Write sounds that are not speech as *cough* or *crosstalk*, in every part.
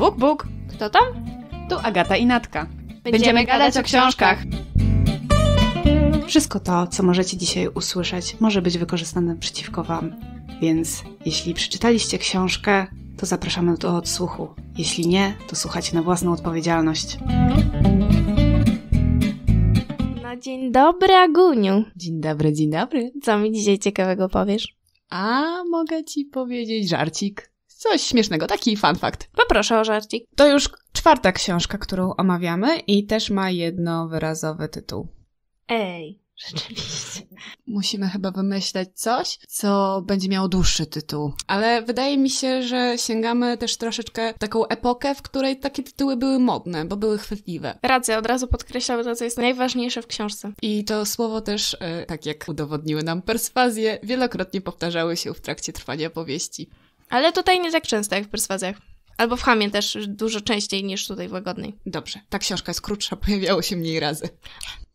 Buk buk kto tam? Tu Agata i Natka. Będziemy, Będziemy gadać o książkach. Wszystko to, co możecie dzisiaj usłyszeć, może być wykorzystane przeciwko Wam. Więc jeśli przeczytaliście książkę, to zapraszamy do odsłuchu. Jeśli nie, to słuchajcie na własną odpowiedzialność. No dzień dobry, Aguniu. Dzień dobry, dzień dobry. Co mi dzisiaj ciekawego powiesz? A mogę ci powiedzieć żarcik. Coś śmiesznego, taki fun fact. Poproszę o żarcik. To już czwarta książka, którą omawiamy i też ma jednowyrazowy tytuł. Ej, *laughs* rzeczywiście. Musimy chyba wymyśleć coś, co będzie miało dłuższy tytuł. Ale wydaje mi się, że sięgamy też troszeczkę taką epokę, w której takie tytuły były modne, bo były chwytliwe. Racja, od razu podkreślam to, co jest najważniejsze w książce. I to słowo też, e, tak jak udowodniły nam perswazje, wielokrotnie powtarzały się w trakcie trwania powieści. Ale tutaj nie tak często jak w perswazjach. Albo w Hamie też dużo częściej niż tutaj w Łagodnej. Dobrze, ta książka jest krótsza, pojawiało się mniej razy.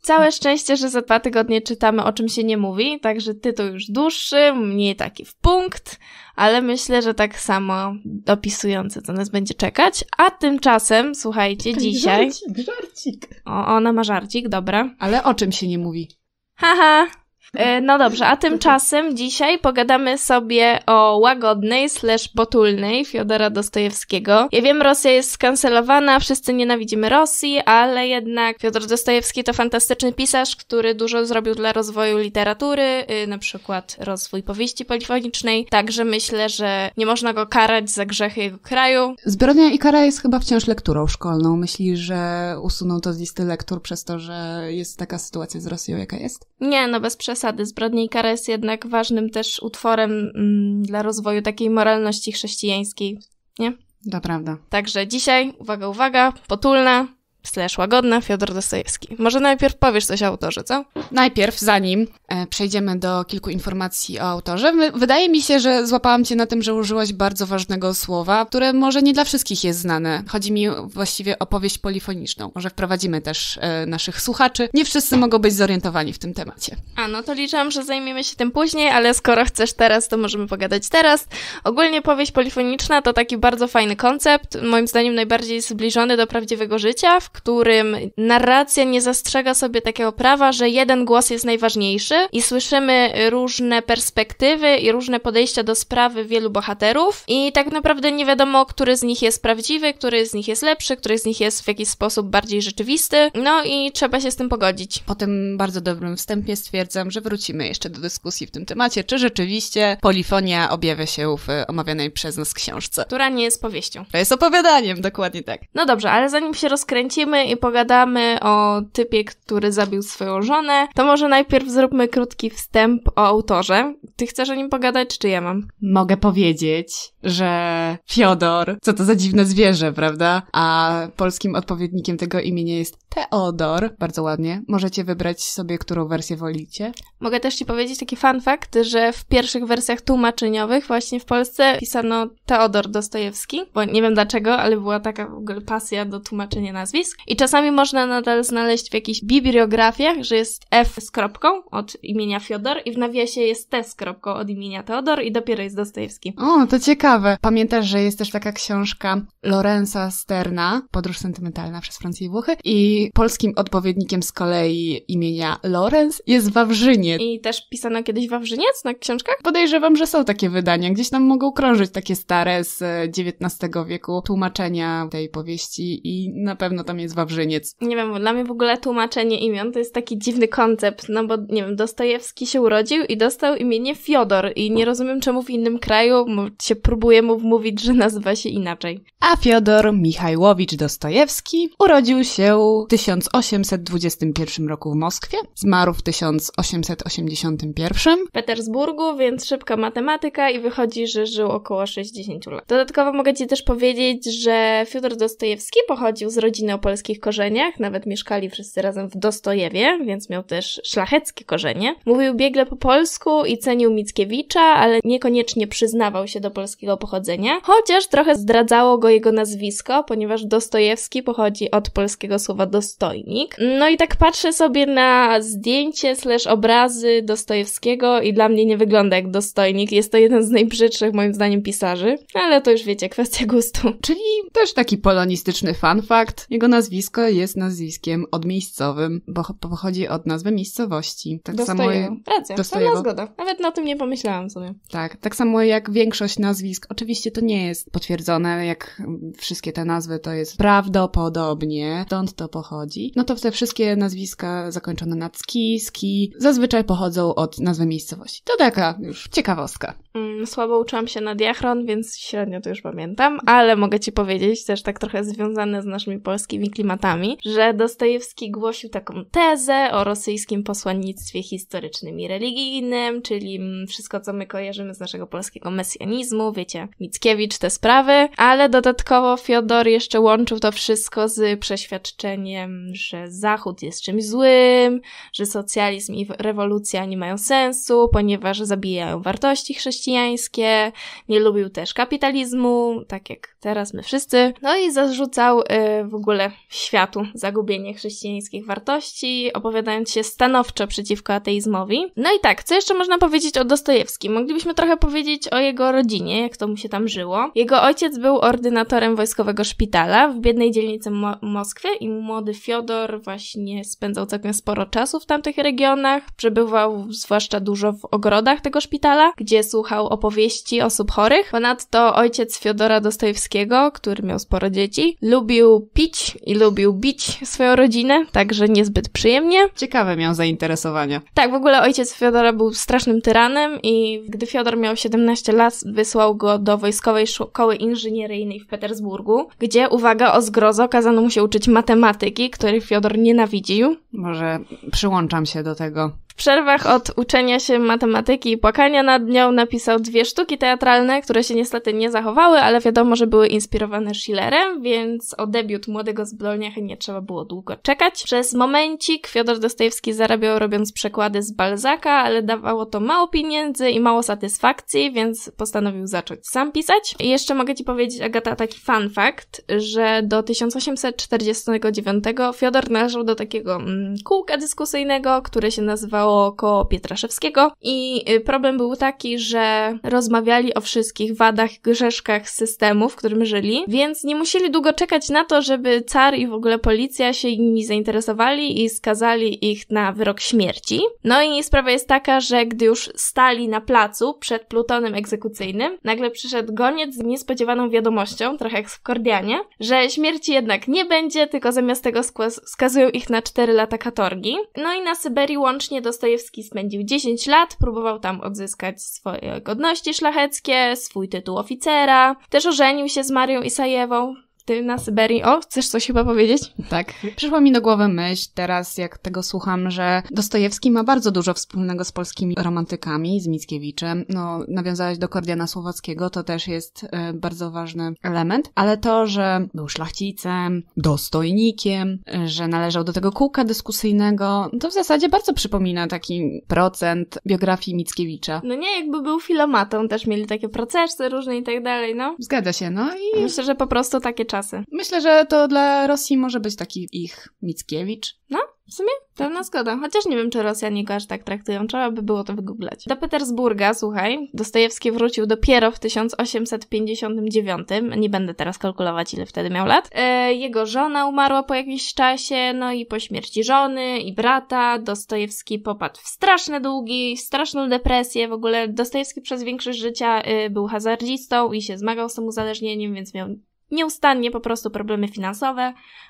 Całe szczęście, że za dwa tygodnie czytamy o czym się nie mówi, także tytuł już dłuższy, mniej taki w punkt, ale myślę, że tak samo dopisujący, co nas będzie czekać. A tymczasem, słuchajcie, Taka dzisiaj. Żarcik, żarcik. O, ona ma żarcik, dobra. Ale o czym się nie mówi? Haha. E, no dobrze, a tymczasem dzisiaj pogadamy sobie o łagodnej slash botulnej Fiodora Dostojewskiego. Ja wiem, Rosja jest skancelowana, wszyscy nienawidzimy Rosji, ale jednak Fiodor Dostojewski to fantastyczny pisarz, który dużo zrobił dla rozwoju literatury, y, na przykład rozwój powieści polifonicznej, także myślę, że nie można go karać za grzechy jego kraju. Zbrodnia i kara jest chyba wciąż lekturą szkolną. Myśli, że usuną to z listy lektur przez to, że jest taka sytuacja z Rosją, jaka jest? Nie, no bez przesady zasady. Zbrodnia i kara jest jednak ważnym też utworem mm, dla rozwoju takiej moralności chrześcijańskiej, nie? To prawda. Także dzisiaj, uwaga, uwaga, potulna, slash łagodna Fiodor Dostojewski. Może najpierw powiesz coś o autorze, co? Najpierw, zanim e, przejdziemy do kilku informacji o autorze, wydaje mi się, że złapałam cię na tym, że użyłaś bardzo ważnego słowa, które może nie dla wszystkich jest znane. Chodzi mi właściwie o powieść polifoniczną. Może wprowadzimy też e, naszych słuchaczy. Nie wszyscy mogą być zorientowani w tym temacie. A no to liczyłam, że zajmiemy się tym później, ale skoro chcesz teraz, to możemy pogadać teraz. Ogólnie powieść polifoniczna to taki bardzo fajny koncept, moim zdaniem najbardziej zbliżony do prawdziwego życia, w którym narracja nie zastrzega sobie takiego prawa, że jeden głos jest najważniejszy i słyszymy różne perspektywy i różne podejścia do sprawy wielu bohaterów i tak naprawdę nie wiadomo, który z nich jest prawdziwy, który z nich jest lepszy, który z nich jest w jakiś sposób bardziej rzeczywisty, no i trzeba się z tym pogodzić. Po tym bardzo dobrym wstępie stwierdzam, że wrócimy jeszcze do dyskusji w tym temacie, czy rzeczywiście polifonia objawia się w e, omawianej przez nas książce. Która nie jest powieścią. To jest opowiadaniem, dokładnie tak. No dobrze, ale zanim się rozkręci, i pogadamy o typie, który zabił swoją żonę, to może najpierw zróbmy krótki wstęp o autorze. Ty chcesz o nim pogadać, czy ja mam? Mogę powiedzieć, że Fiodor, co to za dziwne zwierzę, prawda? A polskim odpowiednikiem tego imienia jest Teodor. Bardzo ładnie. Możecie wybrać sobie, którą wersję wolicie. Mogę też Ci powiedzieć taki fun fact, że w pierwszych wersjach tłumaczeniowych właśnie w Polsce pisano Teodor Dostojewski, bo nie wiem dlaczego, ale była taka w ogóle pasja do tłumaczenia nazwisk. I czasami można nadal znaleźć w jakichś bibliografiach, że jest F z kropką od imienia Fiodor i w nawiasie jest T z kropką od imienia Teodor i dopiero jest Dostojewski. O, to ciekawe ciekawe. Pamiętasz, że jest też taka książka Lorenza Sterna, Podróż sentymentalna przez Francję i Włochy i polskim odpowiednikiem z kolei imienia Lorenz jest Wawrzyniec. I też pisano kiedyś Wawrzyniec na książkach? Podejrzewam, że są takie wydania. Gdzieś tam mogą krążyć takie stare z e, XIX wieku tłumaczenia tej powieści i na pewno tam jest Wawrzyniec. Nie wiem, dla mnie w ogóle tłumaczenie imion to jest taki dziwny koncept, no bo nie wiem, Dostojewski się urodził i dostał imię imienie Fiodor i nie rozumiem czemu w innym kraju się próbuje próbuje mu wmówić, że nazywa się inaczej. A Fiodor Michajłowicz Dostojewski urodził się w 1821 roku w Moskwie, zmarł w 1881 w Petersburgu, więc szybka matematyka i wychodzi, że żył około 60 lat. Dodatkowo mogę Ci też powiedzieć, że Fiodor Dostojewski pochodził z rodziny o polskich korzeniach, nawet mieszkali wszyscy razem w Dostojewie, więc miał też szlacheckie korzenie. Mówił biegle po polsku i cenił Mickiewicza, ale niekoniecznie przyznawał się do polskiego pochodzenia, chociaż trochę zdradzało go jego nazwisko, ponieważ Dostojewski pochodzi od polskiego słowa dostojnik. No i tak patrzę sobie na zdjęcie slash obrazy Dostojewskiego i dla mnie nie wygląda jak dostojnik. Jest to jeden z najbrzydszych moim zdaniem pisarzy, ale to już wiecie, kwestia gustu. Czyli też taki polonistyczny fun fact. Jego nazwisko jest nazwiskiem odmiejscowym, bo pochodzi od nazwy miejscowości. Tak Dostojewo. samo. Racja, Dostojewo. zgoda. Nawet na tym nie pomyślałam sobie. Tak, tak samo jak większość nazwisk nazwisk. Oczywiście to nie jest potwierdzone, jak wszystkie te nazwy to jest prawdopodobnie, stąd to pochodzi. No to te wszystkie nazwiska zakończone na ski, ski, zazwyczaj pochodzą od nazwy miejscowości. To taka już ciekawostka. Mm, słabo uczyłam się na diachron, więc średnio to już pamiętam, ale mogę Ci powiedzieć, też tak trochę związane z naszymi polskimi klimatami, że Dostojewski głosił taką tezę o rosyjskim posłannictwie historycznym i religijnym, czyli mm, wszystko, co my kojarzymy z naszego polskiego mesjanizmu, wiecie, Mickiewicz te sprawy, ale dodatkowo Fiodor jeszcze łączył to wszystko z przeświadczeniem, że Zachód jest czymś złym, że socjalizm i rewolucja nie mają sensu, ponieważ zabijają wartości chrześcijańskie, nie lubił też kapitalizmu, tak jak teraz my wszyscy. No i zarzucał y, w ogóle światu zagubienie chrześcijańskich wartości, opowiadając się stanowczo przeciwko ateizmowi. No i tak, co jeszcze można powiedzieć o Dostojewskim? Moglibyśmy trochę powiedzieć o jego rodzinie, jak to mu się tam żyło. Jego ojciec był ordynatorem wojskowego szpitala w biednej dzielnicy Mo Moskwy i młody Fiodor właśnie spędzał całkiem sporo czasu w tamtych regionach. Przebywał zwłaszcza dużo w ogrodach tego szpitala, gdzie słuchał opowieści osób chorych. Ponadto ojciec Fiodora Dostojewskiego Piłsudskiego, który miał sporo dzieci, lubił pić i lubił bić swoją rodzinę, także niezbyt przyjemnie. Ciekawe miał zainteresowania. Tak, w ogóle ojciec Fiodora był strasznym tyranem i gdy Fiodor miał 17 lat, wysłał go do Wojskowej Szkoły Inżynieryjnej w Petersburgu, gdzie, uwaga, o zgrozo kazano mu się uczyć matematyki, której Fiodor nienawidził. Może przyłączam się do tego. W przerwach od uczenia się matematyki i płakania nad nią napisał dwie sztuki teatralne, które się niestety nie zachowały, ale wiadomo, że były inspirowane Schillerem, więc o debiut młodego zbrojniachy nie trzeba było długo czekać. Przez momencik Fiodor Dostojewski zarabiał robiąc przekłady z Balzaka, ale dawało to mało pieniędzy i mało satysfakcji, więc postanowił zacząć sam pisać. I jeszcze mogę Ci powiedzieć, Agata, taki fun fact, że do 1849 Fiodor należał do takiego mm, kółka dyskusyjnego, które się nazywało mieszkało koło Pietraszewskiego i y, problem był taki, że rozmawiali o wszystkich wadach, grzeszkach systemu, w którym żyli, więc nie musieli długo czekać na to, żeby car i w ogóle policja się nimi zainteresowali i skazali ich na wyrok śmierci. No i sprawa jest taka, że gdy już stali na placu przed plutonem egzekucyjnym, nagle przyszedł goniec z niespodziewaną wiadomością, trochę jak w Kordianie, że śmierci jednak nie będzie, tylko zamiast tego skazują ich na 4 lata katorgi. No i na Syberii łącznie do Dostojewski spędził 10 lat, próbował tam odzyskać swoje godności szlacheckie, swój tytuł oficera. Też ożenił się z Marią Isajewą. Ty na Syberii, o, chcesz coś chyba powiedzieć? Tak. Przyszła mi do głowy myśl teraz, jak tego słucham, że Dostojewski ma bardzo dużo wspólnego z polskimi romantykami, z Mickiewiczem. No, nawiązałeś do Kordiana Słowackiego, to też jest e, bardzo ważny element, ale to, że był szlachcicem, dostojnikiem, e, że należał do tego kółka dyskusyjnego, to w zasadzie bardzo przypomina taki procent biografii Mickiewicza. No nie, jakby był filomatą, też mieli takie procesy różne i tak dalej, no. Zgadza się, no i... Myślę, że po prostu takie czasy czasy. Myślę, że to dla Rosji może być taki ich Mickiewicz. No, w sumie pewna zgoda. Chociaż nie wiem, czy Rosjanie go aż tak traktują. Trzeba by było to wygooglać. Do Petersburga, słuchaj, Dostojewski wrócił dopiero w 1859. Nie będę teraz kalkulować, ile wtedy miał lat. E, jego żona umarła po jakimś czasie, no i po śmierci żony i brata Dostojewski popadł w straszne długi, straszną depresję. W ogóle Dostojewski przez większość życia y, był hazardzistą i się zmagał z tym uzależnieniem, więc miał nieustannie po prostu problemy finansowe,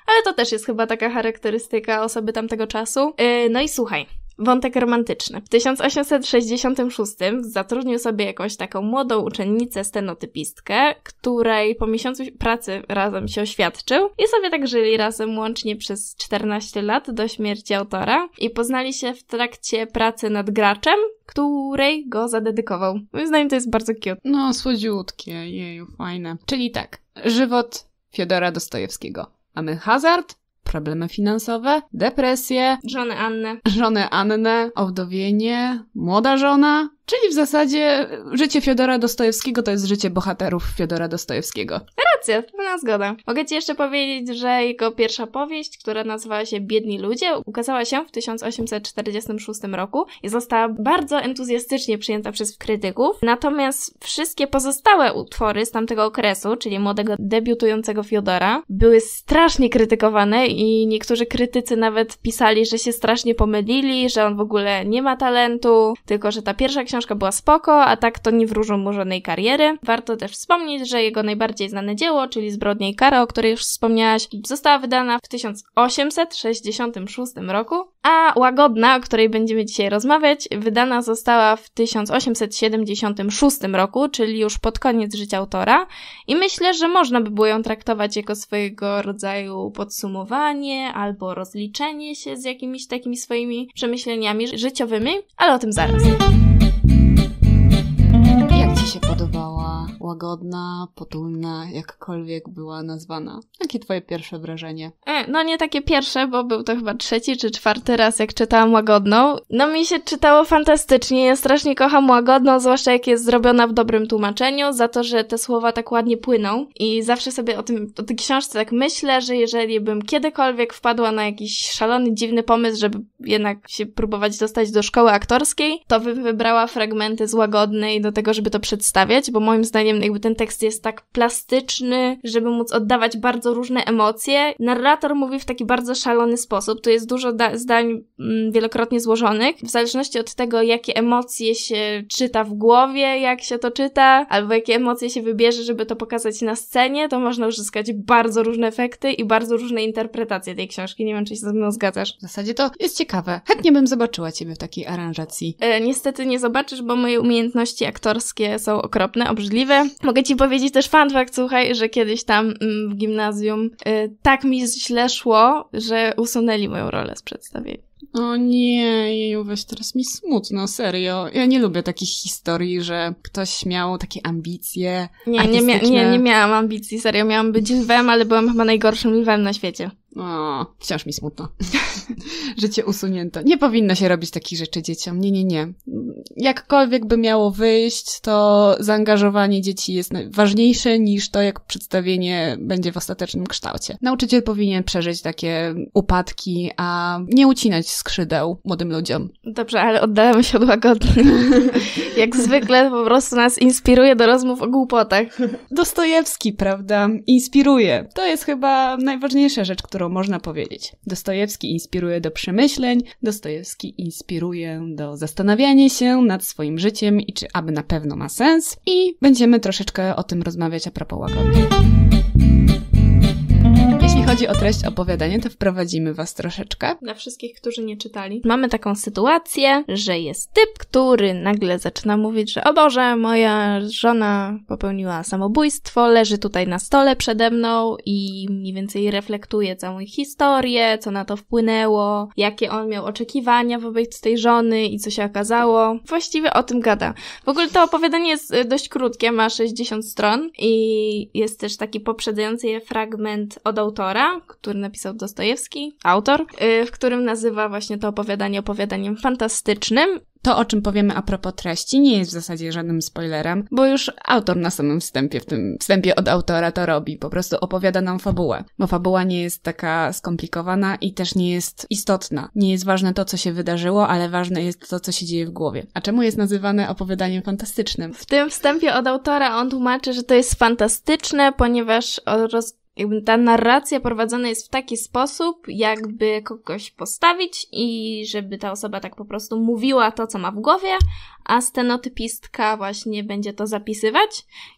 ale to też jest chyba taka charakterystyka osoby tamtego czasu. Yy, no i słuchaj. Wątek romantyczny. W 1866 zatrudnił sobie jakąś taką młodą uczennicę stenotypistkę, której po miesiącu pracy razem się oświadczył i sobie tak żyli razem łącznie przez 14 lat do śmierci autora i poznali się w trakcie pracy nad graczem, której go zadedykował. Moim zdaniem to jest bardzo cute. No, słodziutkie, jeju, fajne. Czyli tak, Żywot Fiodora Dostojewskiego. Mamy hazard, problemy finansowe, depresję, żonę Annę, żonę Annę, owdowienie, młoda żona, Czyli w zasadzie życie Fiodora Dostojewskiego to jest życie bohaterów Fiodora Dostojewskiego. Racja, pełna zgoda. Mogę ci jeszcze powiedzieć, że jego pierwsza powieść, która nazywała się Biedni Ludzie, ukazała się w 1846 roku i została bardzo entuzjastycznie przyjęta przez krytyków. Natomiast wszystkie pozostałe utwory z tamtego okresu, czyli młodego debiutującego Fiodora, były strasznie krytykowane i niektórzy krytycy nawet pisali, że się strasznie pomylili, że on w ogóle nie ma talentu, tylko że ta pierwsza książka książka była spoko, a tak to nie wróżą mu żadnej kariery. Warto też wspomnieć, że jego najbardziej znane dzieło, czyli Zbrodnie i Kara, o której już wspomniałaś, została wydana w 1866 roku, a Łagodna, o której będziemy dzisiaj rozmawiać, wydana została w 1876 roku, czyli już pod koniec życia autora i myślę, że można by było ją traktować jako swojego rodzaju podsumowanie albo rozliczenie się z jakimiś takimi swoimi przemyśleniami życiowymi, ale o tym zaraz mi się podobała. Łagodna, potulna, jakkolwiek była nazwana. Jakie twoje pierwsze wrażenie? E, no nie takie pierwsze, bo był to chyba trzeci czy czwarty raz, jak czytałam Łagodną. No mi się czytało fantastycznie. Ja strasznie kocham Łagodną, zwłaszcza jak jest zrobiona w dobrym tłumaczeniu, za to, że te słowa tak ładnie płyną. I zawsze sobie o, tym, o tej książce tak myślę, że jeżeli bym kiedykolwiek wpadła na jakiś szalony, dziwny pomysł, żeby jednak się próbować dostać do szkoły aktorskiej, to bym wybrała fragmenty z Łagodnej do tego, żeby to przy przedstawiać, bo moim zdaniem jakby ten tekst jest tak plastyczny, żeby móc oddawać bardzo różne emocje. Narrator mówi w taki bardzo szalony sposób. Tu jest dużo zdań mm, wielokrotnie złożonych. W zależności od tego, jakie emocje się czyta w głowie, jak się to czyta, albo jakie emocje się wybierze, żeby to pokazać na scenie, to można uzyskać bardzo różne efekty i bardzo różne interpretacje tej książki. Nie wiem, czy się ze mną zgadzasz. W zasadzie to jest ciekawe. Chętnie bym zobaczyła ciebie w takiej aranżacji. E, niestety nie zobaczysz, bo moje umiejętności aktorskie są są okropne, obrzydliwe. Mogę ci powiedzieć też fun fact, słuchaj, że kiedyś tam mm, w gimnazjum y, tak mi źle szło, że usunęli moją rolę z przedstawienia. O nie, jeju, weź teraz mi smutno, serio. Ja nie lubię takich historii, że ktoś miał takie ambicje. Nie, nie, mia nie, nie miałam ambicji, serio. Miałam być lwem, ale byłam chyba najgorszym lwem na świecie. O, wciąż mi smutno, *laughs* życie usunięto. Nie powinno się robić takich rzeczy dzieciom. Nie, nie, nie. Jakkolwiek by miało wyjść, to zaangażowanie dzieci jest ważniejsze niż to, jak przedstawienie będzie w ostatecznym kształcie. Nauczyciel powinien przeżyć takie upadki, a nie ucinać skrzydeł młodym ludziom. Dobrze, ale oddalamy się od łagodnych *laughs* jak zwykle po prostu nas inspiruje do rozmów o głupotach. Dostojewski, prawda? Inspiruje. To jest chyba najważniejsza rzecz, którą którą można powiedzieć. Dostojewski inspiruje do przemyśleń, Dostojewski inspiruje do zastanawiania się nad swoim życiem i czy aby na pewno ma sens i będziemy troszeczkę o tym rozmawiać a propos łagodniej chodzi o treść opowiadania, to wprowadzimy Was troszeczkę. Dla wszystkich, którzy nie czytali. Mamy taką sytuację, że jest typ, który nagle zaczyna mówić, że o Boże, moja żona popełniła samobójstwo, leży tutaj na stole przede mną i mniej więcej reflektuje całą historię, co na to wpłynęło, jakie on miał oczekiwania wobec tej żony i co się okazało. Właściwie o tym gada. W ogóle to opowiadanie jest e, dość krótkie, ma 60 stron i jest też taki poprzedzający je fragment od autora, który napisał Dostojewski, autor, y, w którym nazywa właśnie to opowiadanie opowiadaniem fantastycznym. To, o czym powiemy a propos treści, nie jest w zasadzie żadnym spoilerem, bo już autor na samym wstępie, w tym wstępie od autora to robi, po prostu opowiada nam fabułę, bo fabuła nie jest taka skomplikowana i też nie jest istotna. Nie jest ważne to, co się wydarzyło, ale ważne jest to, co się dzieje w głowie. A czemu jest nazywane opowiadaniem fantastycznym? W tym wstępie od autora on tłumaczy, że to jest fantastyczne, ponieważ roz jakby ta narracja prowadzona jest w taki sposób, jakby kogoś postawić i żeby ta osoba tak po prostu mówiła to, co ma w głowie, a stenotypistka właśnie będzie to zapisywać.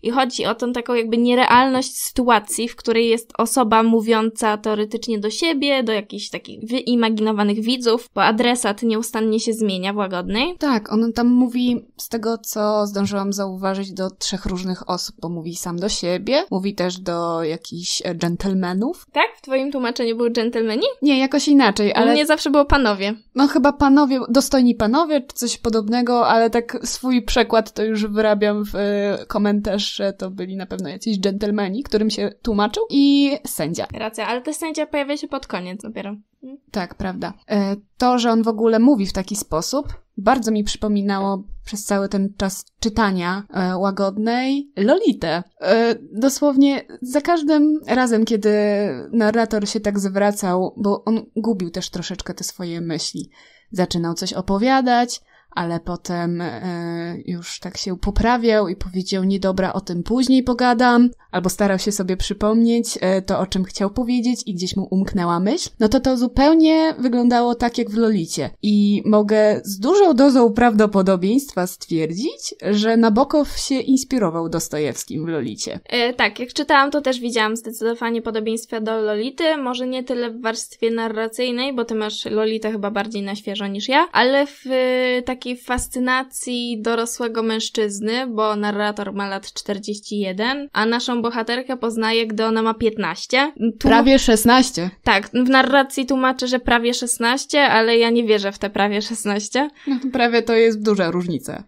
I chodzi o tą taką jakby nierealność sytuacji, w której jest osoba mówiąca teoretycznie do siebie, do jakichś takich wyimaginowanych widzów, bo adresat nieustannie się zmienia w łagodnej. Tak, on tam mówi z tego, co zdążyłam zauważyć, do trzech różnych osób, bo mówi sam do siebie, mówi też do jakichś dżentelmenów. Tak? W twoim tłumaczeniu były dżentelmeni? Nie, jakoś inaczej, ale... Nie zawsze było panowie. No chyba panowie, dostojni panowie, czy coś podobnego, ale tak swój przekład to już wyrabiam w e, komentarz, że to byli na pewno jacyś dżentelmeni, którym się tłumaczył i sędzia. Racja, ale ten sędzia pojawia się pod koniec dopiero. Tak, prawda. E, to, że on w ogóle mówi w taki sposób, bardzo mi przypominało przez cały ten czas czytania e, łagodnej Lolitę. E, dosłownie za każdym razem, kiedy narrator się tak zwracał, bo on gubił też troszeczkę te swoje myśli, zaczynał coś opowiadać, ale potem e, już tak się poprawiał i powiedział, niedobra, o tym później pogadam, albo starał się sobie przypomnieć e, to, o czym chciał powiedzieć i gdzieś mu umknęła myśl, no to to zupełnie wyglądało tak jak w Lolicie. I mogę z dużą dozą prawdopodobieństwa stwierdzić, że Nabokow się inspirował Dostojewskim w Lolicie. E, tak, jak czytałam, to też widziałam zdecydowanie podobieństwa do Lolity, może nie tyle w warstwie narracyjnej, bo ty masz Lolitę chyba bardziej na świeżo niż ja, ale w e, tak takiej fascynacji dorosłego mężczyzny, bo narrator ma lat 41, a naszą bohaterkę poznaje, gdy ona ma 15. Tu... Prawie 16. Tak, w narracji tłumaczy, że prawie 16, ale ja nie wierzę w te prawie 16. No prawie to jest duża różnica.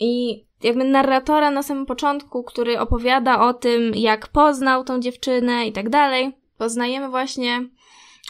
I jakby narratora na samym początku, który opowiada o tym, jak poznał tą dziewczynę i tak dalej, poznajemy właśnie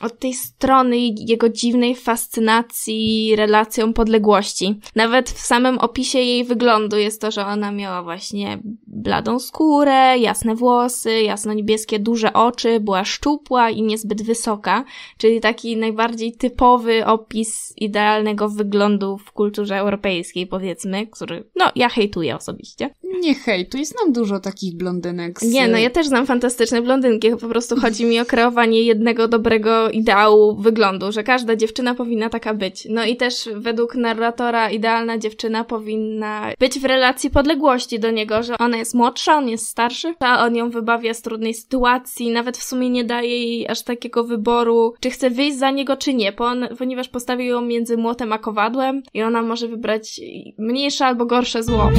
od tej strony jego dziwnej fascynacji relacją podległości. Nawet w samym opisie jej wyglądu jest to, że ona miała właśnie bladą skórę, jasne włosy, jasno-niebieskie duże oczy, była szczupła i niezbyt wysoka, czyli taki najbardziej typowy opis idealnego wyglądu w kulturze europejskiej, powiedzmy, który, no, ja hejtuję osobiście. Nie hej, tu jest znam dużo takich blondynek. Z... Nie, no ja też znam fantastyczne blondynki, po prostu chodzi mi o kreowanie jednego dobrego ideału wyglądu, że każda dziewczyna powinna taka być. No i też według narratora idealna dziewczyna powinna być w relacji podległości do niego, że ona jest młodsza, on jest starszy, a on ją wybawia z trudnej sytuacji, nawet w sumie nie daje jej aż takiego wyboru, czy chce wyjść za niego, czy nie, ponieważ postawił ją między młotem a kowadłem i ona może wybrać mniejsze albo gorsze zło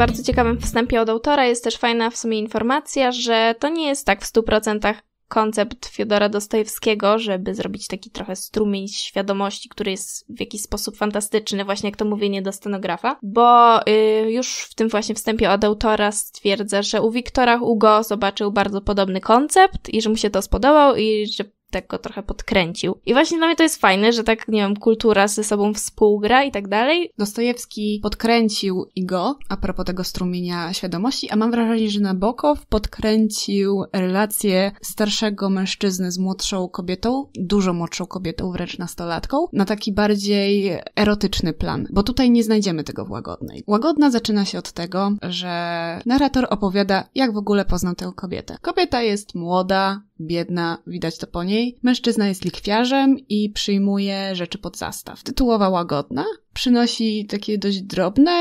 bardzo ciekawym wstępie od autora jest też fajna w sumie informacja, że to nie jest tak w 100% koncept Fiodora Dostojewskiego, żeby zrobić taki trochę strumień świadomości, który jest w jakiś sposób fantastyczny, właśnie jak to mówienie do stenografa, bo y, już w tym właśnie wstępie od autora stwierdza, że u Wiktora Hugo zobaczył bardzo podobny koncept i że mu się to spodobał i że tak go trochę podkręcił. I właśnie dla mnie to jest fajne, że tak, nie wiem, kultura ze sobą współgra i tak dalej. Dostojewski podkręcił i go, a propos tego strumienia świadomości, a mam wrażenie, że Nabokow podkręcił relację starszego mężczyzny z młodszą kobietą, dużo młodszą kobietą, wręcz nastolatką, na taki bardziej erotyczny plan, bo tutaj nie znajdziemy tego w Łagodnej. Łagodna zaczyna się od tego, że narrator opowiada, jak w ogóle poznał tę kobietę. Kobieta jest młoda, biedna, widać to po niej. Mężczyzna jest likwiarzem i przyjmuje rzeczy pod zastaw. Tytułowa łagodna, przynosi takie dość drobne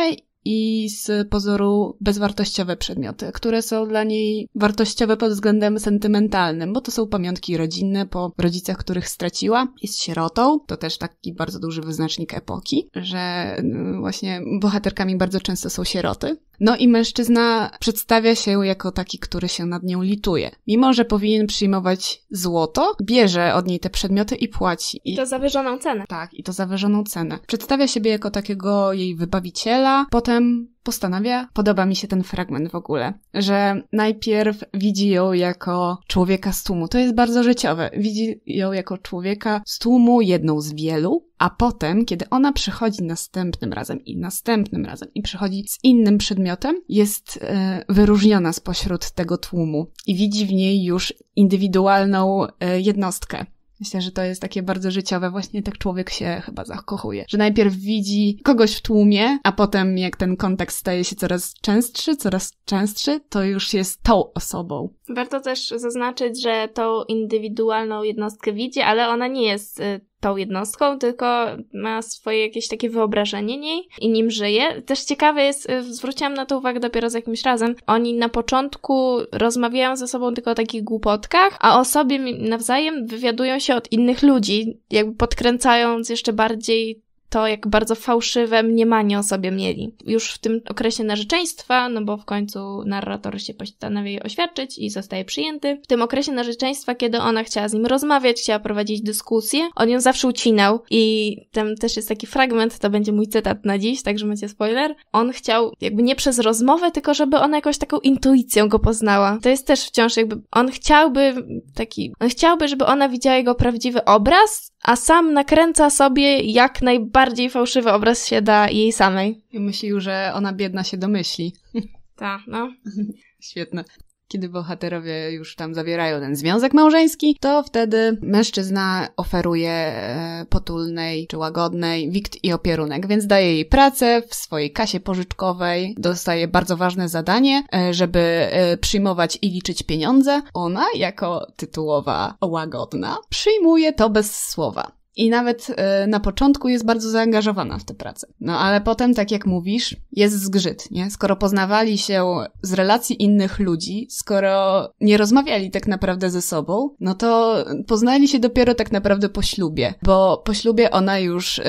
i z pozoru bezwartościowe przedmioty, które są dla niej wartościowe pod względem sentymentalnym, bo to są pamiątki rodzinne po rodzicach, których straciła. Jest sierotą, to też taki bardzo duży wyznacznik epoki, że mm, właśnie bohaterkami bardzo często są sieroty. No i mężczyzna przedstawia się jako taki, który się nad nią lituje. Mimo, że powinien przyjmować złoto, bierze od niej te przedmioty i płaci. I, I to zawyżoną cenę. Tak, i to zawyżoną cenę. Przedstawia siebie jako takiego jej wybawiciela, potem postanawia, podoba mi się ten fragment w ogóle, że najpierw widzi ją jako człowieka z tłumu. To jest bardzo życiowe. Widzi ją jako człowieka z tłumu, jedną z wielu, a potem, kiedy ona przychodzi następnym razem i następnym razem i przychodzi z innym przedmiotem, jest e, wyróżniona spośród tego tłumu i widzi w niej już indywidualną e, jednostkę. Myślę, że to jest takie bardzo życiowe, właśnie tak człowiek się chyba zakochuje, że najpierw widzi kogoś w tłumie, a potem jak ten kontakt staje się coraz częstszy, coraz częstszy, to już jest tą osobą. Warto też zaznaczyć, że tą indywidualną jednostkę widzi, ale ona nie jest y, tą jednostką, tylko ma swoje jakieś takie wyobrażenie niej i nim żyje. Też ciekawe jest, y, zwróciłam na to uwagę dopiero z jakimś razem, oni na początku rozmawiają ze sobą tylko o takich głupotkach, a o sobie nawzajem wywiadują się od innych ludzi, jakby podkręcając jeszcze bardziej to, jak bardzo fałszywe mniemanie o sobie mieli. Już w tym okresie narzeczeństwa, no bo w końcu narrator się postanawia jej oświadczyć i zostaje przyjęty. W tym okresie narzeczeństwa, kiedy ona chciała z nim rozmawiać, chciała prowadzić dyskusję, on ją zawsze ucinał i tam też jest taki fragment, to będzie mój cytat na dziś, także macie spoiler. On chciał jakby nie przez rozmowę, tylko żeby ona jakoś taką intuicją go poznała. To jest też wciąż jakby, on chciałby taki, on chciałby, żeby ona widziała jego prawdziwy obraz, a sam nakręca sobie jak najbardziej fałszywy obraz się da jej samej. I że ona biedna się domyśli. Tak, no. *laughs* Świetne kiedy bohaterowie już tam zawierają ten związek małżeński, to wtedy mężczyzna oferuje e, potulnej czy łagodnej wikt i opierunek, więc daje jej pracę w swojej kasie pożyczkowej, dostaje bardzo ważne zadanie, e, żeby e, przyjmować i liczyć pieniądze. Ona, jako tytułowa łagodna, przyjmuje to bez słowa i nawet e, na początku jest bardzo zaangażowana w tę pracę. No ale potem, tak jak mówisz, jest zgrzyt, nie? Skoro poznawali się z relacji innych ludzi, skoro nie rozmawiali tak naprawdę ze sobą, no to poznali się dopiero tak naprawdę po ślubie, bo po ślubie ona już y,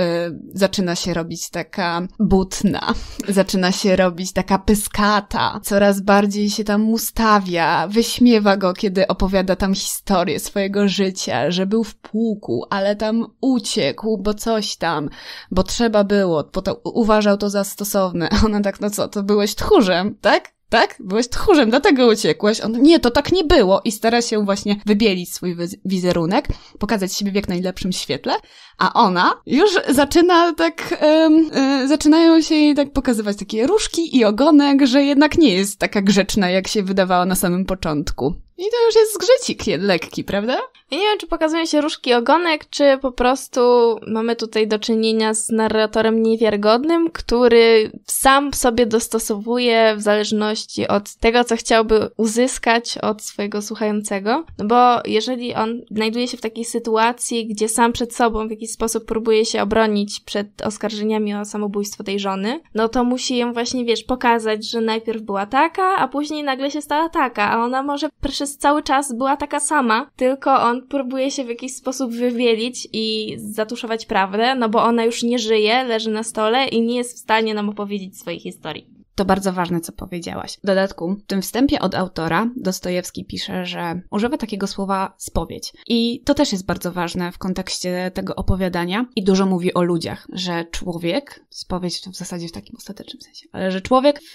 zaczyna się robić taka butna, *laughs* zaczyna się robić taka pyskata, coraz bardziej się tam ustawia, wyśmiewa go, kiedy opowiada tam historię swojego życia, że był w pułku, ale tam uciekł, bo coś tam, bo trzeba było, bo to, uważał to za stosowne. A *laughs* ona tak, no co, to byłeś tchórzem, tak? tak? Byłeś tchórzem, dlatego uciekłeś. On, nie, to tak nie było. I stara się właśnie wybielić swój wizerunek, pokazać siebie w jak najlepszym świetle, a ona już zaczyna tak, um, y, zaczynają się jej tak pokazywać takie różki i ogonek, że jednak nie jest taka grzeczna, jak się wydawała na samym początku. I to już jest zgrzycik lekki, prawda? Ja nie wiem, czy pokazują się różki ogonek, czy po prostu mamy tutaj do czynienia z narratorem niewiarygodnym, który sam sobie dostosowuje w zależności od tego, co chciałby uzyskać od swojego słuchającego. No bo jeżeli on znajduje się w takiej sytuacji, gdzie sam przed sobą w jakiś sposób próbuje się obronić przed oskarżeniami o samobójstwo tej żony, no to musi ją właśnie, wiesz, pokazać, że najpierw była taka, a później nagle się stała taka, a ona może przez cały czas była taka sama, tylko on próbuje się w jakiś sposób wywielić i zatuszować prawdę, no bo ona już nie żyje, leży na stole i nie jest w stanie nam opowiedzieć swojej historii. To bardzo ważne, co powiedziałaś. W dodatku, w tym wstępie od autora Dostojewski pisze, że używa takiego słowa spowiedź. I to też jest bardzo ważne w kontekście tego opowiadania i dużo mówi o ludziach, że człowiek, spowiedź w zasadzie w takim ostatecznym sensie, ale że człowiek w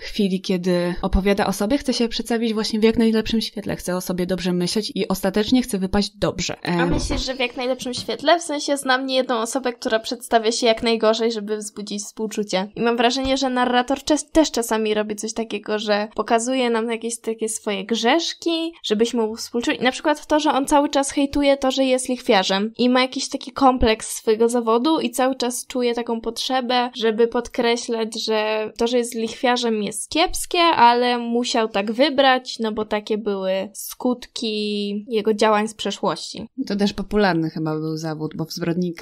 chwili, kiedy opowiada o sobie, chce się przedstawić właśnie w jak najlepszym świetle, chce o sobie dobrze myśleć i ostatecznie chce wypaść dobrze. A myślisz, że w jak najlepszym świetle? W sensie znam nie jedną osobę, która przedstawia się jak najgorzej, żeby wzbudzić współczucie. I mam wrażenie, że narrator często też, też czasami robi coś takiego, że pokazuje nam jakieś takie swoje grzeszki, żebyśmy mu współczuli. Na przykład w to, że on cały czas hejtuje to, że jest lichwiarzem i ma jakiś taki kompleks swojego zawodu i cały czas czuje taką potrzebę, żeby podkreślać, że to, że jest lichwiarzem jest kiepskie, ale musiał tak wybrać, no bo takie były skutki jego działań z przeszłości. To też popularny chyba był zawód, bo w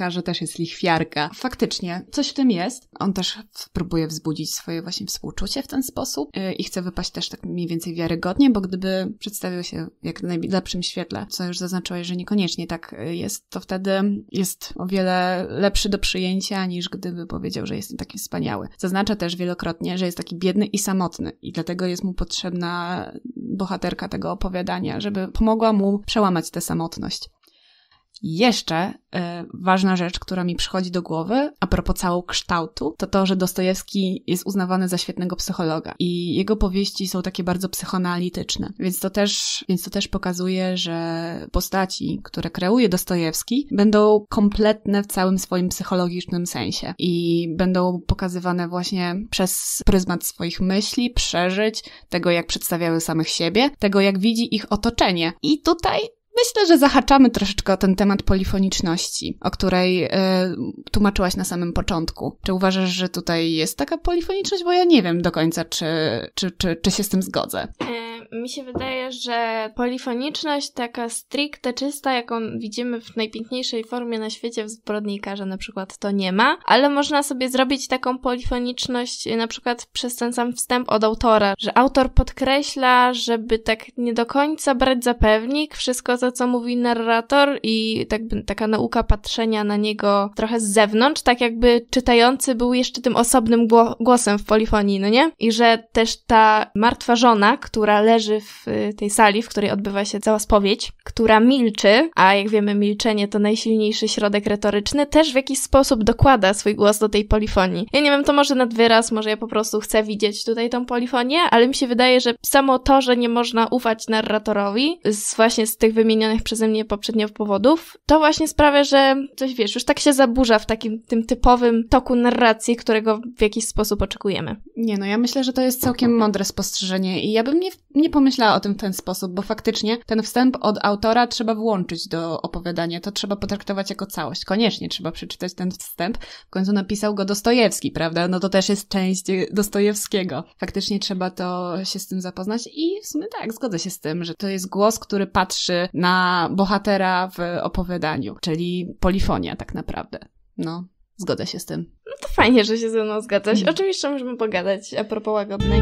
że też jest lichwiarka. Faktycznie, coś w tym jest. On też próbuje wzbudzić swoje właśnie współczucie w ten sposób y, i chce wypaść też tak mniej więcej wiarygodnie, bo gdyby przedstawił się jak najlepszym świetle, co już zaznaczyłeś, że niekoniecznie tak y, jest, to wtedy jest o wiele lepszy do przyjęcia niż gdyby powiedział, że jestem taki wspaniały. Zaznacza też wielokrotnie, że jest taki biedny i samotny i dlatego jest mu potrzebna bohaterka tego opowiadania, żeby pomogła mu przełamać tę samotność. Jeszcze y, ważna rzecz, która mi przychodzi do głowy a propos całego kształtu, to to, że Dostojewski jest uznawany za świetnego psychologa i jego powieści są takie bardzo psychoanalityczne, więc to też, więc to też pokazuje, że postaci, które kreuje Dostojewski, będą kompletne w całym swoim psychologicznym sensie i będą pokazywane właśnie przez pryzmat swoich myśli, przeżyć, tego jak przedstawiały samych siebie, tego jak widzi ich otoczenie. I tutaj Myślę, że zahaczamy troszeczkę o ten temat polifoniczności, o której y, tłumaczyłaś na samym początku. Czy uważasz, że tutaj jest taka polifoniczność? Bo ja nie wiem do końca, czy, czy, czy, czy się z tym zgodzę. E, mi się wydaje, że polifoniczność taka stricte czysta, jaką widzimy w najpiękniejszej formie na świecie w zbrodnikarze na przykład to nie ma, ale można sobie zrobić taką polifoniczność na przykład przez ten sam wstęp od autora, że autor podkreśla, żeby tak nie do końca brać za pewnik wszystko to, co mówi narrator i tak, taka nauka patrzenia na niego trochę z zewnątrz, tak jakby czytający był jeszcze tym osobnym głosem w polifonii, no nie? I że też ta martwa żona, która leży leży w y, tej sali, w której odbywa się cała spowiedź, która milczy, a jak wiemy, milczenie to najsilniejszy środek retoryczny, też w jakiś sposób dokłada swój głos do tej polifonii. Ja nie wiem, to może nad wyraz, może ja po prostu chcę widzieć tutaj tą polifonię, ale mi się wydaje, że samo to, że nie można ufać narratorowi, z, właśnie z tych wymienionych przeze mnie poprzednio powodów, to właśnie sprawia, że coś wiesz, już tak się zaburza w takim tym typowym toku narracji, którego w jakiś sposób oczekujemy. Nie, no ja myślę, że to jest całkiem mądre spostrzeżenie i ja bym nie, nie nie pomyślała o tym w ten sposób, bo faktycznie ten wstęp od autora trzeba włączyć do opowiadania. To trzeba potraktować jako całość. Koniecznie trzeba przeczytać ten wstęp. W końcu napisał go Dostojewski, prawda? No to też jest część Dostojewskiego. Faktycznie trzeba to się z tym zapoznać i w sumie tak, zgodzę się z tym, że to jest głos, który patrzy na bohatera w opowiadaniu, czyli polifonia tak naprawdę. No, zgodzę się z tym. No to fajnie, że się ze mną zgadzasz. Mhm. Oczywiście możemy pogadać a propos łagodnej.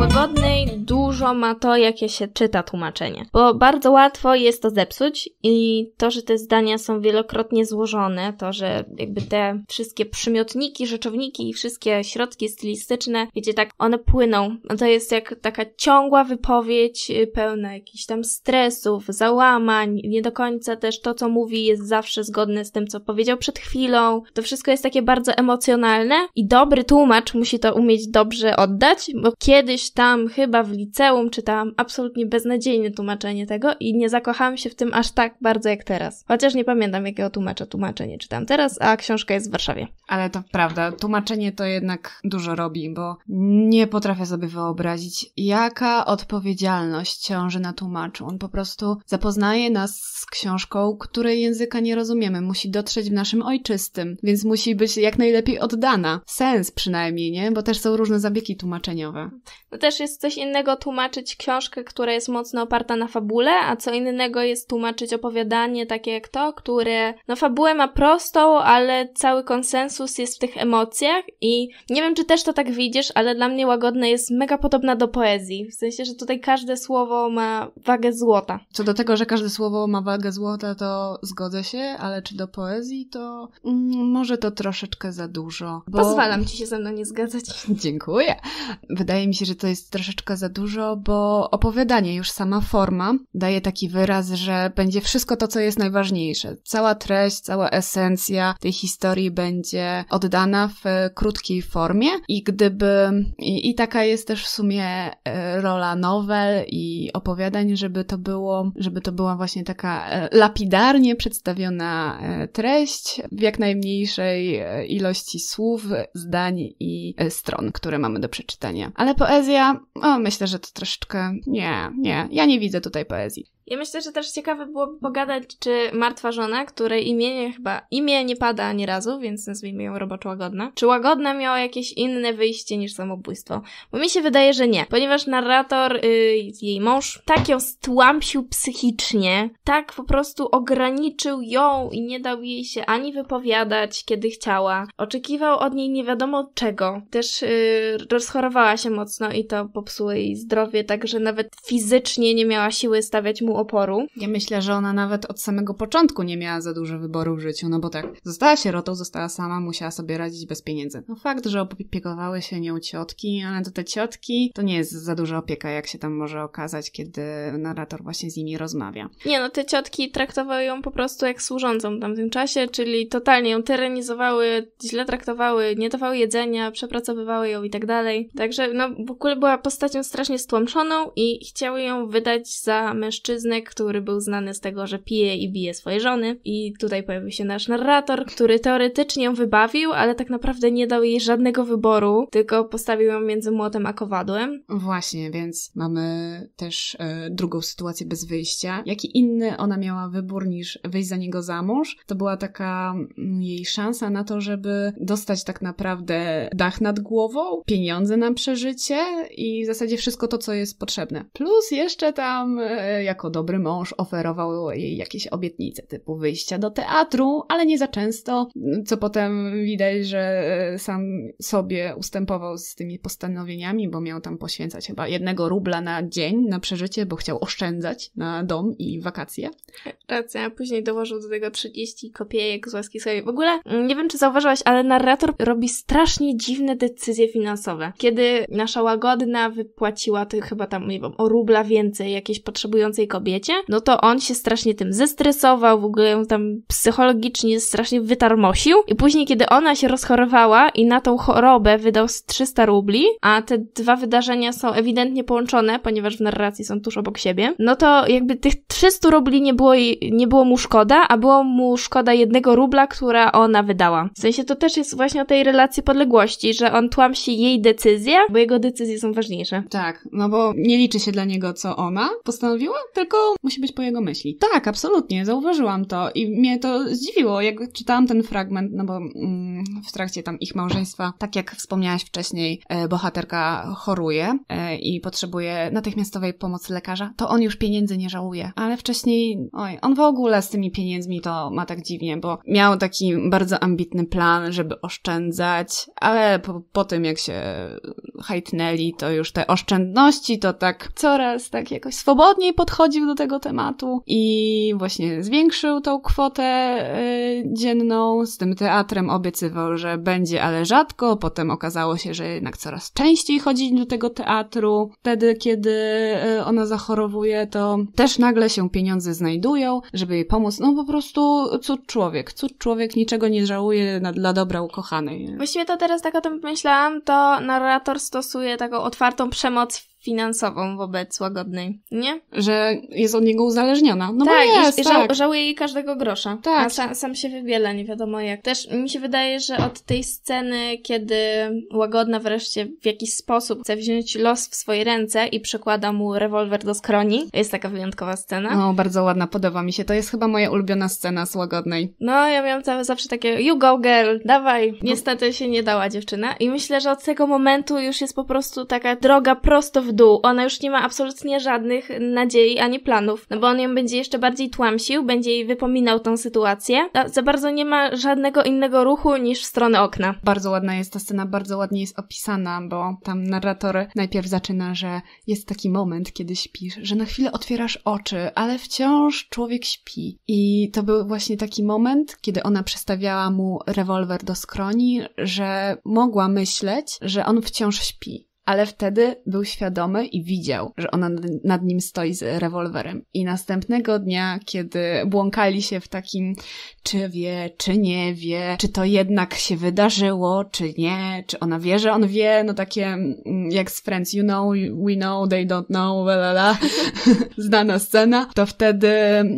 Podwodnej dużo ma to, jakie się czyta tłumaczenie, bo bardzo łatwo jest to zepsuć i to, że te zdania są wielokrotnie złożone, to, że jakby te wszystkie przymiotniki, rzeczowniki i wszystkie środki stylistyczne, wiecie, tak, one płyną. No to jest jak taka ciągła wypowiedź y, pełna jakichś tam stresów, załamań, nie do końca też to, co mówi jest zawsze zgodne z tym, co powiedział przed chwilą. To wszystko jest takie bardzo emocjonalne i dobry tłumacz musi to umieć dobrze oddać, bo kiedyś tam chyba w liceum, czytałam absolutnie beznadziejne tłumaczenie tego i nie zakochałam się w tym aż tak bardzo jak teraz. Chociaż nie pamiętam, jakiego tłumacza tłumaczenie czytam teraz, a książka jest w Warszawie. Ale to prawda, tłumaczenie to jednak dużo robi, bo nie potrafię sobie wyobrazić, jaka odpowiedzialność ciąży na tłumaczu. On po prostu zapoznaje nas z książką, której języka nie rozumiemy. Musi dotrzeć w naszym ojczystym, więc musi być jak najlepiej oddana. Sens przynajmniej, nie? Bo też są różne zabiegi tłumaczeniowe. No też jest coś innego tłumaczyć książkę, która jest mocno oparta na fabule, a co innego jest tłumaczyć opowiadanie takie jak to, które no fabułę ma prostą, ale cały konsensus jest w tych emocjach i nie wiem, czy też to tak widzisz, ale dla mnie łagodne jest mega podobna do poezji. W sensie, że tutaj każde słowo ma wagę złota. Co do tego, że każde słowo ma wagę złota, to zgodzę się, ale czy do poezji, to mm, może to troszeczkę za dużo. Bo... Pozwalam ci się ze mną nie zgadzać. *laughs* Dziękuję. Wydaje mi się, że to jest troszeczkę za dużo, bo opowiadanie, już sama forma, daje taki wyraz, że będzie wszystko to, co jest najważniejsze. Cała treść, cała esencja tej historii będzie oddana w krótkiej formie i gdyby, i, i taka jest też w sumie e, rola nowel i opowiadań, żeby to było, żeby to była właśnie taka e, lapidarnie przedstawiona e, treść w jak najmniejszej ilości słów, zdań i stron, które mamy do przeczytania. Ale poezja poezja, o, myślę, że to troszeczkę, nie, nie, ja nie widzę tutaj poezji. Ja myślę, że też ciekawe byłoby pogadać, czy martwa żona, której imię chyba imię nie pada ani razu, więc nazwijmy ją roboczo łagodna, czy łagodna miała jakieś inne wyjście niż samobójstwo? Bo mi się wydaje, że nie, ponieważ narrator, yy, jej mąż, tak ją stłamsił psychicznie, tak po prostu ograniczył ją i nie dał jej się ani wypowiadać, kiedy chciała. Oczekiwał od niej nie wiadomo czego. Też yy, rozchorowała się mocno i to popsuło jej zdrowie, także nawet fizycznie nie miała siły stawiać mu oporu. Ja myślę, że ona nawet od samego początku nie miała za dużo wyboru w życiu, no bo tak, została sierotą, została sama, musiała sobie radzić bez pieniędzy. No fakt, że opiekowały się nią ciotki, ale to te ciotki to nie jest za duża opieka, jak się tam może okazać, kiedy narrator właśnie z nimi rozmawia. Nie, no te ciotki traktowały ją po prostu jak służącą w tamtym czasie, czyli totalnie ją terenizowały, źle traktowały, nie dawały jedzenia, przepracowywały ją i tak dalej. Także no w ogóle była postacią strasznie stłamszoną i chciały ją wydać za mężczyznę mężczyznę, który był znany z tego, że pije i bije swoje żony. I tutaj pojawił się nasz narrator, który teoretycznie ją wybawił, ale tak naprawdę nie dał jej żadnego wyboru, tylko postawił ją między młotem a kowadłem. Właśnie, więc mamy też e, drugą sytuację bez wyjścia. Jaki inny ona miała wybór niż wyjść za niego za mąż? To była taka m, mm, jej szansa na to, żeby dostać tak naprawdę dach nad głową, pieniądze na przeżycie i w zasadzie wszystko to, co jest potrzebne. Plus jeszcze tam e, jako dobry mąż oferował jej jakieś obietnice typu wyjścia do teatru, ale nie za często, co potem widać, że sam sobie ustępował z tymi postanowieniami, bo miał tam poświęcać chyba jednego rubla na dzień na przeżycie, bo chciał oszczędzać na dom i wakacje. Racja, później dołożył do tego 30 kopiejek z łaski sobie. W ogóle mm, nie wiem, czy zauważyłaś, ale narrator robi strasznie dziwne decyzje finansowe. Kiedy nasza łagodna wypłaciła tych chyba tam, nie wiem, o rubla więcej jakiejś potrzebującej kobiety, kobiecie, no to on się strasznie tym zestresował, w ogóle ją tam psychologicznie strasznie wytarmosił i później, kiedy ona się rozchorowała i na tą chorobę wydał 300 rubli, a te dwa wydarzenia są ewidentnie połączone, ponieważ w narracji są tuż obok siebie, no to jakby tych 300 rubli nie było, jej, nie było mu szkoda, a było mu szkoda jednego rubla, która ona wydała. W sensie to też jest właśnie o tej relacji podległości, że on tłamsi jej decyzje, bo jego decyzje są ważniejsze. Tak, no bo nie liczy się dla niego, co ona postanowiła, tylko musi być po jego myśli. Tak, absolutnie, zauważyłam to i mnie to zdziwiło, jak czytałam ten fragment, no bo mm, w trakcie tam ich małżeństwa, tak jak wspomniałaś wcześniej, e, bohaterka choruje e, i potrzebuje natychmiastowej pomocy lekarza, to on już pieniędzy nie żałuje. Ale wcześniej, oj, on w ogóle z tymi pieniędzmi to ma tak dziwnie, bo miał taki bardzo ambitny plan, żeby oszczędzać, ale po, po tym jak się hajtnęli, to już te oszczędności to tak coraz tak jakoś swobodniej podchodził do tego tematu i właśnie zwiększył tą kwotę e, dzienną. Z tym teatrem obiecywał, że będzie, ale rzadko. Potem okazało się, że jednak coraz częściej chodzi do tego teatru. Wtedy, kiedy e, ona zachorowuje, to też nagle się pieniądze znajdują, żeby jej pomóc. No po prostu cud człowiek. Cud człowiek niczego nie żałuje na, dla dobra ukochanej. Właściwie to teraz tak o tym myślałam, to narrator stosuje taką otwartą przemoc finansową wobec łagodnej, nie? Że jest od niego uzależniona. No tak, bo jest, i, tak. żałuje jej każdego grosza. Tak. A sam, sam się wybiela, nie wiadomo jak. Też mi się wydaje, że od tej sceny, kiedy łagodna wreszcie w jakiś sposób chce wziąć los w swoje ręce i przekłada mu rewolwer do skroni, jest taka wyjątkowa scena. O, no, bardzo ładna, podoba mi się. To jest chyba moja ulubiona scena z łagodnej. No, ja miałam cały zawsze takie you go girl, dawaj. No. Niestety się nie dała dziewczyna i myślę, że od tego momentu już jest po prostu taka droga prosto w w dół. Ona już nie ma absolutnie żadnych nadziei ani planów, no bo on ją będzie jeszcze bardziej tłamsił, będzie jej wypominał tą sytuację. A za bardzo nie ma żadnego innego ruchu niż w stronę okna. Bardzo ładna jest ta scena, bardzo ładnie jest opisana, bo tam narrator najpierw zaczyna, że jest taki moment, kiedy śpisz, że na chwilę otwierasz oczy, ale wciąż człowiek śpi. I to był właśnie taki moment, kiedy ona przestawiała mu rewolwer do skroni, że mogła myśleć, że on wciąż śpi ale wtedy był świadomy i widział, że ona nad nim stoi z rewolwerem. I następnego dnia, kiedy błąkali się w takim, czy wie, czy nie wie, czy to jednak się wydarzyło, czy nie, czy ona wie, że on wie, no takie mm, jak z Friends, you know, we know, they don't know, la la, *laughs* znana scena, to wtedy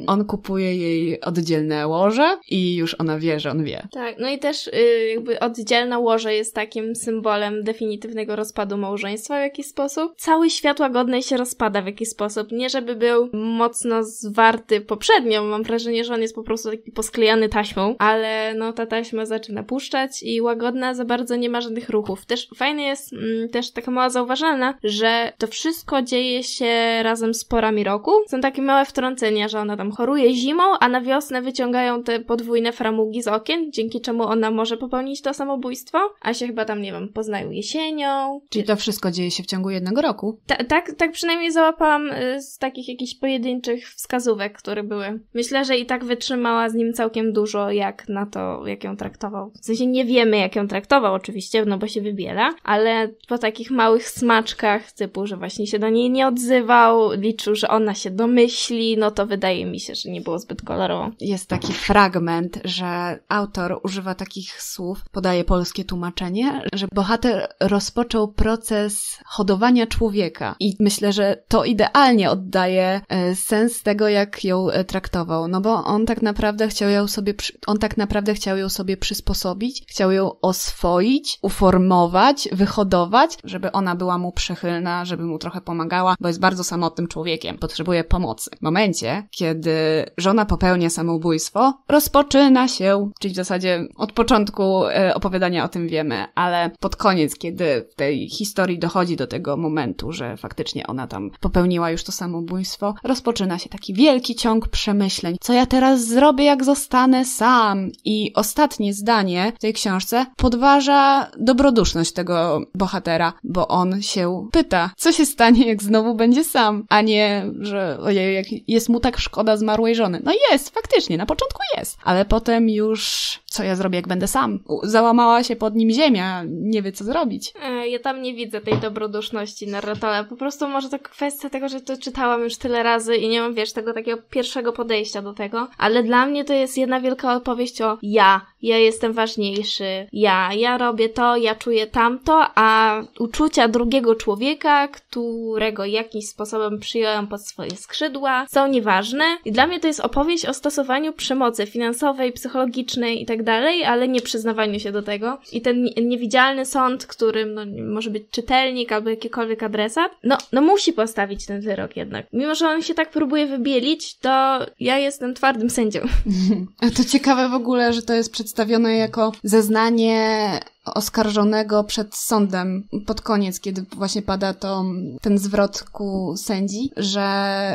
on kupuje jej oddzielne łoże i już ona wie, że on wie. Tak, no i też y, jakby oddzielne łoże jest takim symbolem definitywnego rozpadu małżeństwa małżeństwa w jakiś sposób. Cały świat łagodny się rozpada w jakiś sposób. Nie żeby był mocno zwarty poprzednio, mam wrażenie, że on jest po prostu taki posklejany taśmą, ale no ta taśma zaczyna puszczać i łagodna za bardzo nie ma żadnych ruchów. Też fajne jest, mm, też taka mała zauważalna, że to wszystko dzieje się razem z porami roku. Są takie małe wtrącenia, że ona tam choruje zimą, a na wiosnę wyciągają te podwójne framugi z okien, dzięki czemu ona może popełnić to samobójstwo, a się chyba tam, nie wiem, poznają jesienią. Czyli to wszystko wszystko dzieje się w ciągu jednego roku. Ta, tak, tak przynajmniej załapałam y, z takich jakichś pojedynczych wskazówek, które były. Myślę, że i tak wytrzymała z nim całkiem dużo, jak na to, jak ją traktował. W sensie nie wiemy, jak ją traktował oczywiście, no bo się wybiela, ale po takich małych smaczkach, typu, że właśnie się do niej nie odzywał, liczył, że ona się domyśli, no to wydaje mi się, że nie było zbyt kolorowo. Jest taki fragment, że autor używa takich słów, podaje polskie tłumaczenie, że bohater rozpoczął proces proces hodowania człowieka. I myślę, że to idealnie oddaje e, sens tego, jak ją e, traktował. No bo on tak naprawdę chciał ją sobie, on tak naprawdę chciał ją sobie przysposobić, chciał ją oswoić, uformować, wyhodować, żeby ona była mu przychylna, żeby mu trochę pomagała, bo jest bardzo samotnym człowiekiem, potrzebuje pomocy. W momencie, kiedy żona popełnia samobójstwo, rozpoczyna się, czyli w zasadzie od początku e, opowiadania o tym wiemy, ale pod koniec, kiedy w tej historii historii dochodzi do tego momentu, że faktycznie ona tam popełniła już to samobójstwo, rozpoczyna się taki wielki ciąg przemyśleń. Co ja teraz zrobię, jak zostanę sam? I ostatnie zdanie w tej książce podważa dobroduszność tego bohatera, bo on się pyta, co się stanie, jak znowu będzie sam, a nie, że ojej, jak jest mu tak szkoda zmarłej żony. No jest, faktycznie, na początku jest, ale potem już co ja zrobię, jak będę sam? Załamała się pod nim ziemia, nie wie, co zrobić. E, ja tam nie widzę widzę tej dobroduszności narratora. Po prostu może to kwestia tego, że to czytałam już tyle razy i nie mam, wiesz, tego takiego pierwszego podejścia do tego. Ale dla mnie to jest jedna wielka opowieść o ja. Ja jestem ważniejszy. Ja. Ja robię to, ja czuję tamto, a uczucia drugiego człowieka, którego jakimś sposobem przyjąłem pod swoje skrzydła, są nieważne. I dla mnie to jest opowieść o stosowaniu przemocy finansowej, psychologicznej i tak dalej, ale nie przyznawaniu się do tego. I ten niewidzialny sąd, którym no, może być czy czytelnik albo jakikolwiek adresat, no, no musi postawić ten wyrok jednak. Mimo, że on się tak próbuje wybielić, to ja jestem twardym sędzią. *laughs* A to ciekawe w ogóle, że to jest przedstawione jako zeznanie oskarżonego przed sądem pod koniec, kiedy właśnie pada to, ten zwrot ku sędzi, że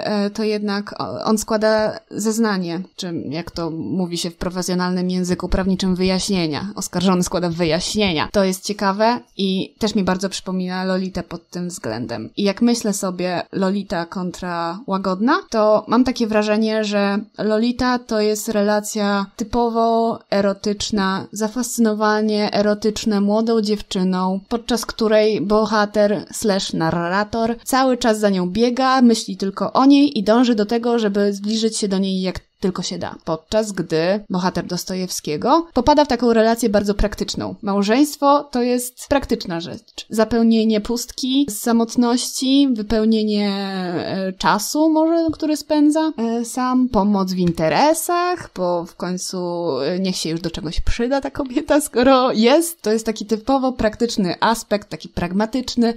e, to jednak on składa zeznanie, czy jak to mówi się w profesjonalnym języku prawniczym, wyjaśnienia. Oskarżony składa wyjaśnienia. To jest ciekawe i też mi bardzo przypomina Lolitę pod tym względem. I jak myślę sobie Lolita kontra Łagodna, to mam takie wrażenie, że Lolita to jest relacja typowo erotyczna, zafascynowanie erotyczne romantyczne młodą dziewczyną, podczas której bohater slash narrator cały czas za nią biega, myśli tylko o niej i dąży do tego, żeby zbliżyć się do niej jak tylko się da. Podczas gdy bohater Dostojewskiego popada w taką relację bardzo praktyczną. Małżeństwo to jest praktyczna rzecz. Zapełnienie pustki, samotności, wypełnienie e, czasu może, który spędza e, sam, pomoc w interesach, bo w końcu e, niech się już do czegoś przyda ta kobieta, *laughs* skoro jest. To jest taki typowo praktyczny aspekt, taki pragmatyczny,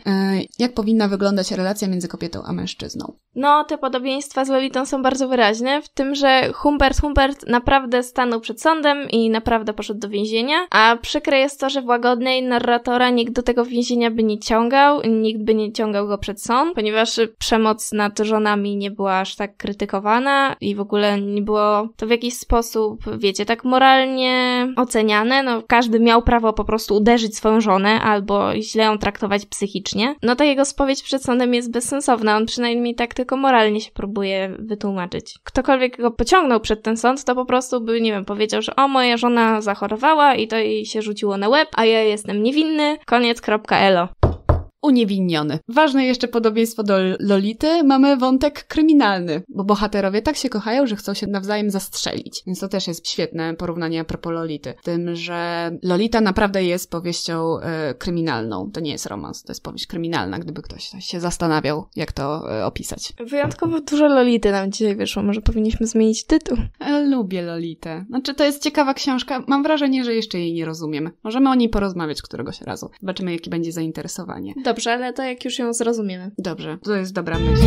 jak powinna wyglądać relacja między kobietą a mężczyzną. No, te podobieństwa z Lolitą są bardzo wyraźne, w tym, że Humbert Humbert naprawdę stanął przed sądem i naprawdę poszedł do więzienia, a przykre jest to, że w łagodnej narratora nikt do tego więzienia by nie ciągał, nikt by nie ciągał go przed sąd, ponieważ przemoc nad żonami nie była aż tak krytykowana i w ogóle nie było to w jakiś sposób, wiecie, tak moralnie oceniane. No, każdy miał prawo po prostu uderzyć swoją żonę albo źle ją traktować psychicznie. No, ta jego spowiedź przed sądem jest bezsensowna, on przynajmniej tak tylko tylko moralnie się próbuje wytłumaczyć. Ktokolwiek go pociągnął przed ten sąd, to po prostu by, nie wiem, powiedział, że o, moja żona zachorowała i to jej się rzuciło na łeb, a ja jestem niewinny, koniec, kropka, elo uniewinniony. Ważne jeszcze podobieństwo do Lolity, mamy wątek kryminalny, bo bohaterowie tak się kochają, że chcą się nawzajem zastrzelić. Więc to też jest świetne porównanie a propos Lolity. Tym, że Lolita naprawdę jest powieścią e, kryminalną. To nie jest romans, to jest powieść kryminalna, gdyby ktoś się zastanawiał, jak to e, opisać. Wyjątkowo dużo Lolity nam dzisiaj wyszło, może powinniśmy zmienić tytuł. E, lubię Lolitę. Znaczy, to jest ciekawa książka, mam wrażenie, że jeszcze jej nie rozumiem. Możemy o niej porozmawiać któregoś razu. Zobaczymy, jakie będzie zainteresowanie. Do Dobrze, ale to jak już ją zrozumiemy. Dobrze, to jest dobra myśl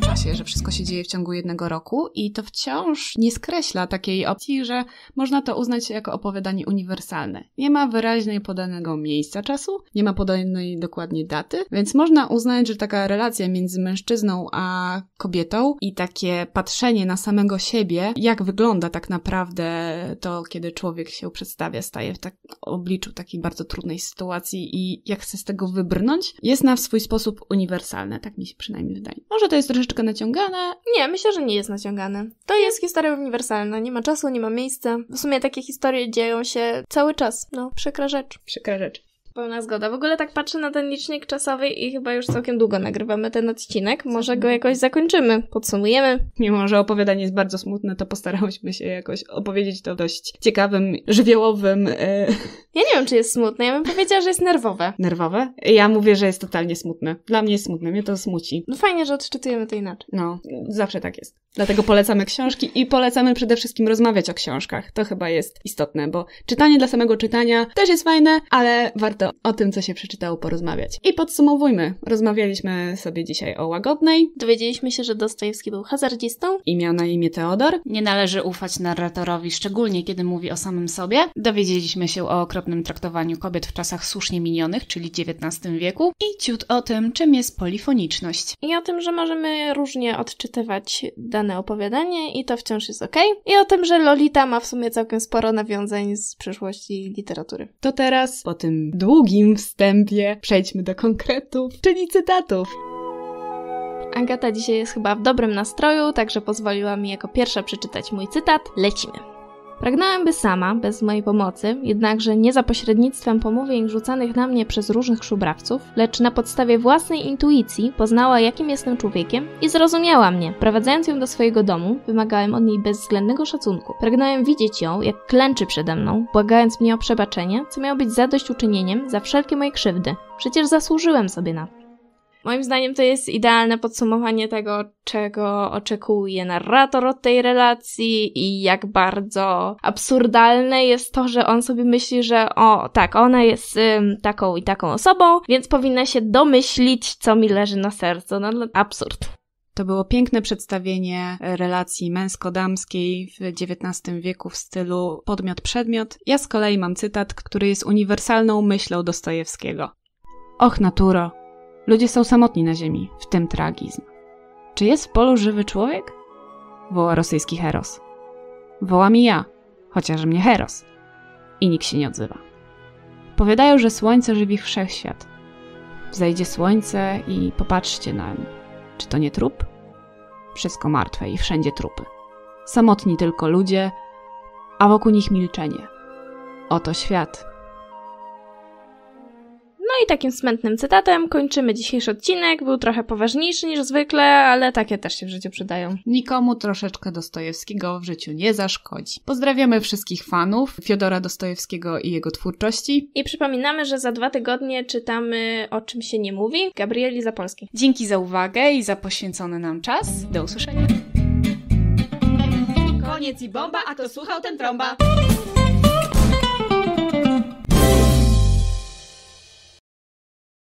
czasie, że wszystko się dzieje w ciągu jednego roku i to wciąż nie skreśla takiej opcji, że można to uznać jako opowiadanie uniwersalne. Nie ma wyraźnie podanego miejsca czasu, nie ma podanej dokładnie daty, więc można uznać, że taka relacja między mężczyzną a kobietą i takie patrzenie na samego siebie, jak wygląda tak naprawdę to, kiedy człowiek się przedstawia, staje w tak obliczu takiej bardzo trudnej sytuacji i jak chce z tego wybrnąć, jest na swój sposób uniwersalne, tak mi się przynajmniej wydaje. Może to jest trochę troszeczkę naciągane? Nie, myślę, że nie jest naciągane. To jest historia uniwersalna, nie ma czasu, nie ma miejsca. W sumie takie historie dzieją się cały czas, no, przykra rzecz. Przykra rzecz. Pełna zgoda. W ogóle tak patrzę na ten licznik czasowy i chyba już całkiem długo nagrywamy ten odcinek. Może go jakoś zakończymy, podsumujemy. Mimo, że opowiadanie jest bardzo smutne, to postarałyśmy się jakoś opowiedzieć to dość ciekawym, żywiołowym. E, ja nie wiem, czy jest smutne. Ja bym powiedziała, że jest nerwowe. Nerwowe? Ja mówię, że jest totalnie smutne. Dla mnie jest smutne, mnie to smuci. No fajnie, że odczytujemy to inaczej. No, zawsze tak jest. Dlatego polecamy książki i polecamy przede wszystkim rozmawiać o książkach. To chyba jest istotne, bo czytanie dla samego czytania też jest fajne, ale warto warto o tym, co się przeczytało, porozmawiać. I podsumowujmy. Rozmawialiśmy sobie dzisiaj o Łagodnej. Dowiedzieliśmy się, że Dostojewski był hazardzistą. miał na imię Teodor. Nie należy ufać narratorowi, szczególnie kiedy mówi o samym sobie. Dowiedzieliśmy się o okropnym traktowaniu kobiet w czasach słusznie minionych, czyli XIX wieku. I ciut o tym, czym jest polifoniczność. I o tym, że możemy różnie odczytywać dane opowiadanie i to wciąż jest ok. I o tym, że Lolita ma w sumie całkiem sporo nawiązań z przeszłości literatury. To teraz, po tym długim długim wstępie przejdźmy do konkretów, czyli cytatów. Agata dzisiaj jest chyba w dobrym nastroju, także pozwoliła mi jako pierwsza przeczytać mój cytat. Lecimy. Pragnąłem, by sama, bez mojej pomocy, jednakże nie za pośrednictwem pomówień rzucanych na mnie przez różnych szubrawców, lecz na podstawie własnej intuicji poznała, jakim jestem człowiekiem i zrozumiała mnie. Prowadzając ją do swojego domu, wymagałem od niej bezwzględnego szacunku. Pragnąłem widzieć ją, jak klęczy przede mną, błagając mnie o przebaczenie, co miało być zadośćuczynieniem za wszelkie moje krzywdy. Przecież zasłużyłem sobie na to. Moim zdaniem to jest idealne podsumowanie tego, czego oczekuje narrator od tej relacji i jak bardzo absurdalne jest to, że on sobie myśli, że o tak, ona jest ym, taką i taką osobą, więc powinna się domyślić, co mi leży na sercu. No, no absurd. To było piękne przedstawienie e, relacji męsko-damskiej w XIX wieku w stylu podmiot-przedmiot. Ja z kolei mam cytat, który jest uniwersalną myślą Dostojewskiego. Och naturo, Ludzie są samotni na ziemi, w tym tragizm. Czy jest w polu żywy człowiek? Woła rosyjski Heros. Woła mi ja, chociaż mnie Heros. I nikt się nie odzywa. Powiadają, że słońce żywi wszechświat. Wzejdzie słońce i popatrzcie nie. Czy to nie trup? Wszystko martwe i wszędzie trupy. Samotni tylko ludzie, a wokół nich milczenie. Oto świat, no i takim smętnym cytatem kończymy dzisiejszy odcinek. Był trochę poważniejszy niż zwykle, ale takie też się w życiu przydają. Nikomu troszeczkę Dostojewskiego w życiu nie zaszkodzi. Pozdrawiamy wszystkich fanów Fiodora Dostojewskiego i jego twórczości. I przypominamy, że za dwa tygodnie czytamy O czym się nie mówi Gabrieli Zapolskiej. Dzięki za uwagę i za poświęcony nam czas. Do usłyszenia. Koniec i bomba, a to słuchał ten trąba.